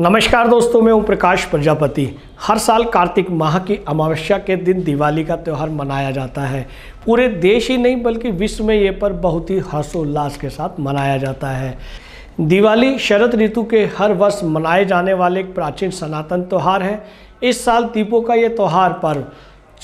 नमस्कार दोस्तों मैं हूँ प्रकाश प्रजापति हर साल कार्तिक माह की अमावस्या के दिन दिवाली का त्यौहार मनाया जाता है पूरे देश ही नहीं बल्कि विश्व में ये पर्व बहुत ही हर्षोल्लास के साथ मनाया जाता है दिवाली शरद ऋतु के हर वर्ष मनाए जाने वाले एक प्राचीन सनातन त्यौहार है इस साल दीपों का ये त्यौहार पर्व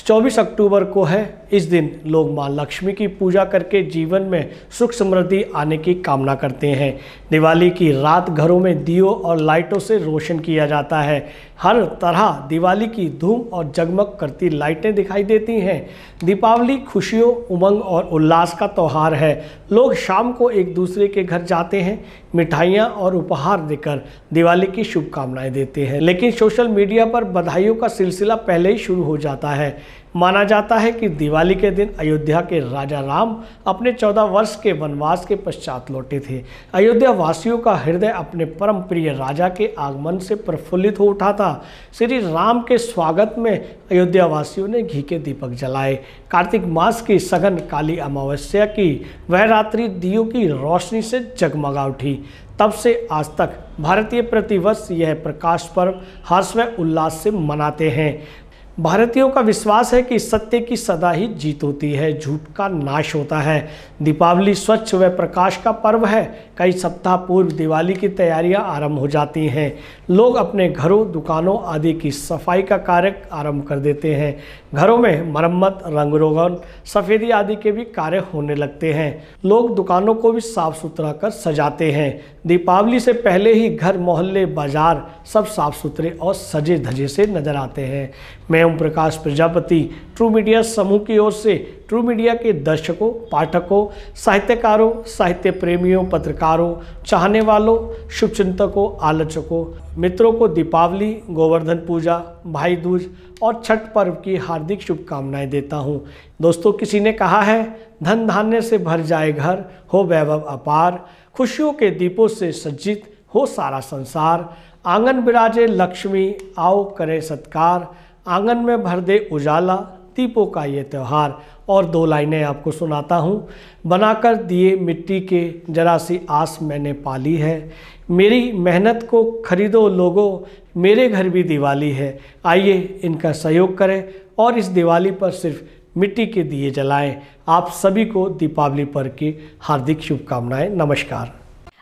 24 अक्टूबर को है इस दिन लोग माँ लक्ष्मी की पूजा करके जीवन में सुख समृद्धि आने की कामना करते हैं दिवाली की रात घरों में दियो और लाइटों से रोशन किया जाता है हर तरह दिवाली की धूम और जगमग करती लाइटें दिखाई देती हैं दीपावली खुशियों उमंग और उल्लास का त्यौहार है लोग शाम को एक दूसरे के घर जाते हैं मिठाइयाँ और उपहार देकर दिवाली की शुभकामनाएं देते हैं लेकिन सोशल मीडिया पर बधाइयों का सिलसिला पहले ही शुरू हो जाता है माना जाता है कि दिवाली के दिन अयोध्या के राजा राम अपने 14 वर्ष के वनवास के पश्चात लौटे थे अयोध्या वासियों का हृदय अपने परम प्रिय राजा के आगमन से प्रफुल्लित हो उठा था श्री राम के स्वागत में अयोध्या वासियों ने घी के दीपक जलाए कार्तिक मास की सघन काली अमावस्या की वह रात्रि दियो की रोशनी से जगमगा उठी तब से आज तक भारतीय प्रतिवर्ष यह प्रकाश पर्व हर्ष व उल्लास से मनाते हैं भारतीयों का विश्वास है कि सत्य की सदा ही जीत होती है झूठ का नाश होता है दीपावली स्वच्छ व प्रकाश का पर्व है कई सप्ताह पूर्व दिवाली की तैयारियां आरंभ हो जाती हैं लोग अपने घरों दुकानों आदि की सफाई का कार्य आरंभ कर देते हैं घरों में मरम्मत रंग रोगन सफ़ेदी आदि के भी कार्य होने लगते हैं लोग दुकानों को भी साफ सुथरा कर सजाते हैं दीपावली से पहले ही घर मोहल्ले बाजार सब साफ सुथरे और सजे धजे से नजर आते हैं मैं एवं प्रकाश प्रजापति ट्रू मीडिया समूह की ओर से ट्रू मीडिया के दर्शकों पाठकों साहित्यकारों साहित्य प्रेमियों पत्रकारों चाहने वालों शुभचिंतकों आलोचकों मित्रों को दीपावली गोवर्धन पूजा भाई दूज और छठ पर्व की हार्दिक शुभकामनाएं देता हूं। दोस्तों किसी ने कहा है धन धान्य से भर जाए घर हो वैभव अपार खुशियों के दीपों से सज्जित हो सारा संसार आंगन बिराजे लक्ष्मी आओ करे सत्कार आंगन में भर दे उजाला दीपों का ये त्यौहार और दो लाइनें आपको सुनाता हूँ बनाकर दिए मिट्टी के जरा सी आस मैंने पाली है मेरी मेहनत को खरीदो लोगों मेरे घर भी दिवाली है आइए इनका सहयोग करें और इस दिवाली पर सिर्फ मिट्टी के दिए जलाएं आप सभी को दीपावली पर की हार्दिक शुभकामनाएं नमस्कार